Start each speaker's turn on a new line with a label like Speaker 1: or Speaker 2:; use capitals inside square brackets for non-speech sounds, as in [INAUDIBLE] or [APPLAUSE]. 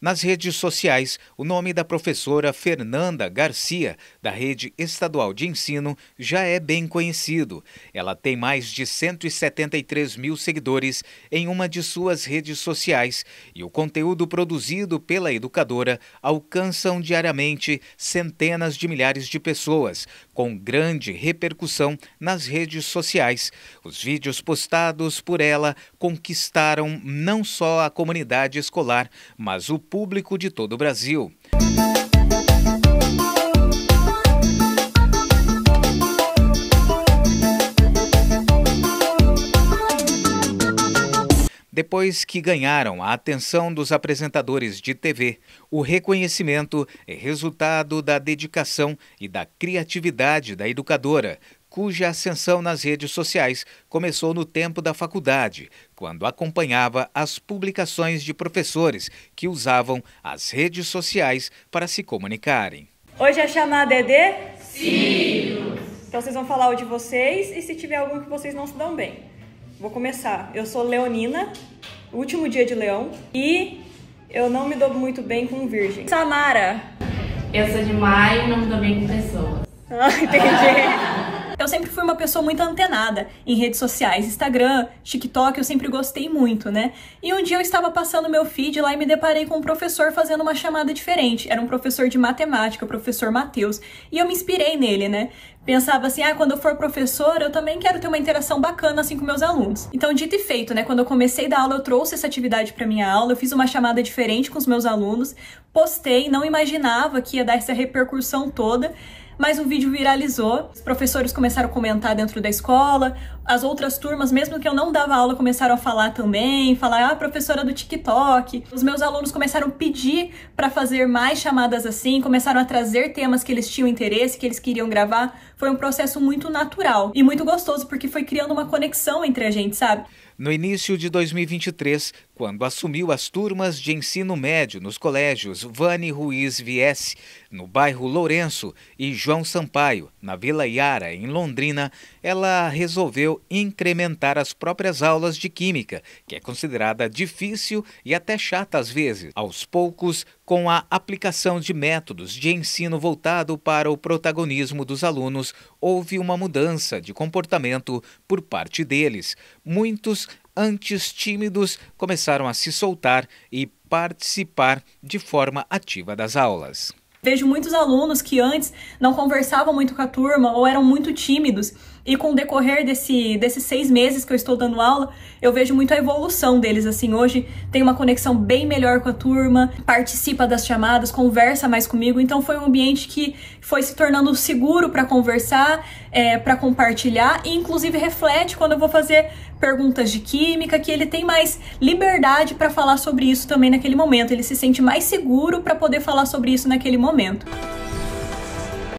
Speaker 1: Nas redes sociais, o nome da professora Fernanda Garcia, da Rede Estadual de Ensino, já é bem conhecido. Ela tem mais de 173 mil seguidores em uma de suas redes sociais e o conteúdo produzido pela educadora alcançam diariamente centenas de milhares de pessoas, com grande repercussão nas redes sociais. Os vídeos postados por ela conquistaram não só a comunidade escolar, mas o público de todo o Brasil. depois que ganharam a atenção dos apresentadores de TV. O reconhecimento é resultado da dedicação e da criatividade da educadora, cuja ascensão nas redes sociais começou no tempo da faculdade, quando acompanhava as publicações de professores que usavam as redes sociais para se comunicarem.
Speaker 2: Hoje a é chamada é de? Cílios. Então vocês vão falar o de vocês e se tiver algum que vocês não se dão bem. Vou começar. Eu sou Leonina, último dia de Leão, e eu não me dou muito bem com virgem. Samara. Eu sou de maio e não me dou bem com pessoas. Ah, [LAUGHS] entendi. Então, eu sempre fui uma pessoa muito antenada em redes sociais, Instagram, TikTok, eu sempre gostei muito, né? E um dia eu estava passando meu feed lá e me deparei com um professor fazendo uma chamada diferente. Era um professor de matemática, o professor Matheus, e eu me inspirei nele, né? Pensava assim, ah, quando eu for professor, eu também quero ter uma interação bacana assim com meus alunos. Então, dito e feito, né? Quando eu comecei da aula, eu trouxe essa atividade para minha aula, eu fiz uma chamada diferente com os meus alunos, postei, não imaginava que ia dar essa repercussão toda mas o vídeo viralizou. Os professores começaram a comentar dentro da escola, as outras turmas, mesmo que eu não dava aula, começaram a falar também, falar: "Ah, professora do TikTok". Os meus alunos começaram a pedir para fazer mais chamadas assim, começaram a trazer temas que eles tinham interesse, que eles queriam gravar. Foi um processo muito natural e muito gostoso porque foi criando uma conexão entre a gente, sabe?
Speaker 1: no início de 2023, quando assumiu as turmas de ensino médio nos colégios Vani Ruiz Viesse, no bairro Lourenço, e João Sampaio, na Vila Iara, em Londrina, ela resolveu incrementar as próprias aulas de Química, que é considerada difícil e até chata às vezes. Aos poucos, com a aplicação de métodos de ensino voltado para o protagonismo dos alunos, houve uma mudança de comportamento por parte deles. Muitos antes tímidos começaram a se soltar e participar de forma ativa das aulas.
Speaker 2: Vejo muitos alunos que antes não conversavam muito com a turma ou eram muito tímidos e com o decorrer desse, desses seis meses que eu estou dando aula, eu vejo muito a evolução deles. Assim, hoje tem uma conexão bem melhor com a turma, participa das chamadas, conversa mais comigo. Então, foi um ambiente que foi se tornando seguro para conversar, é, para compartilhar e, inclusive, reflete quando eu vou fazer perguntas de química, que ele tem mais liberdade para falar sobre isso também naquele momento. Ele se sente mais seguro para poder falar sobre isso naquele momento.